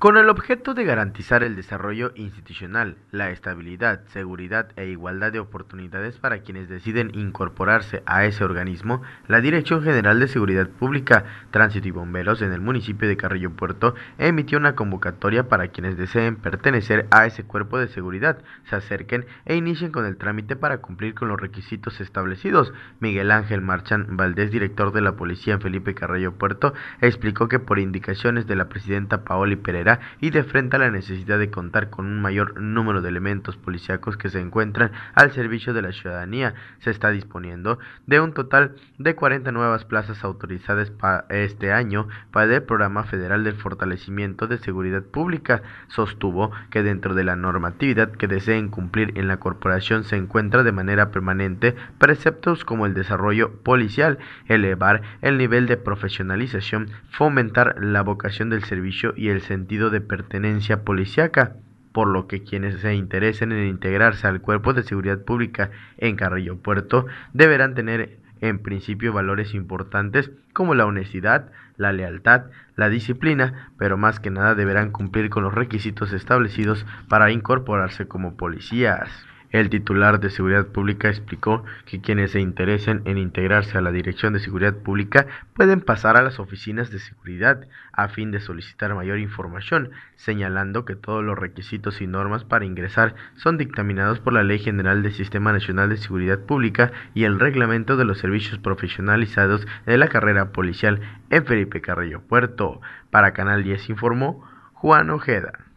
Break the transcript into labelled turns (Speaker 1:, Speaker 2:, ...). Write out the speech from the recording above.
Speaker 1: Con el objeto de garantizar el desarrollo institucional, la estabilidad, seguridad e igualdad de oportunidades para quienes deciden incorporarse a ese organismo, la Dirección General de Seguridad Pública, Tránsito y Bomberos en el municipio de Carrillo Puerto emitió una convocatoria para quienes deseen pertenecer a ese cuerpo de seguridad, se acerquen e inicien con el trámite para cumplir con los requisitos establecidos. Miguel Ángel Marchán Valdés, director de la Policía en Felipe Carrillo Puerto, explicó que por indicaciones de la presidenta Paoli Pereira, y de frente a la necesidad de contar con un mayor número de elementos policíacos que se encuentran al servicio de la ciudadanía, se está disponiendo de un total de 40 nuevas plazas autorizadas para este año para el Programa Federal del Fortalecimiento de Seguridad Pública. Sostuvo que dentro de la normatividad que deseen cumplir en la corporación se encuentra de manera permanente preceptos como el desarrollo policial, elevar el nivel de profesionalización, fomentar la vocación del servicio y el sentido de pertenencia policiaca, por lo que quienes se interesen en integrarse al cuerpo de seguridad pública en Carrillo Puerto deberán tener en principio valores importantes como la honestidad, la lealtad, la disciplina, pero más que nada deberán cumplir con los requisitos establecidos para incorporarse como policías. El titular de Seguridad Pública explicó que quienes se interesen en integrarse a la Dirección de Seguridad Pública pueden pasar a las oficinas de seguridad a fin de solicitar mayor información, señalando que todos los requisitos y normas para ingresar son dictaminados por la Ley General del Sistema Nacional de Seguridad Pública y el Reglamento de los Servicios Profesionalizados de la Carrera Policial en Felipe Carrillo Puerto. Para Canal 10 informó Juan Ojeda.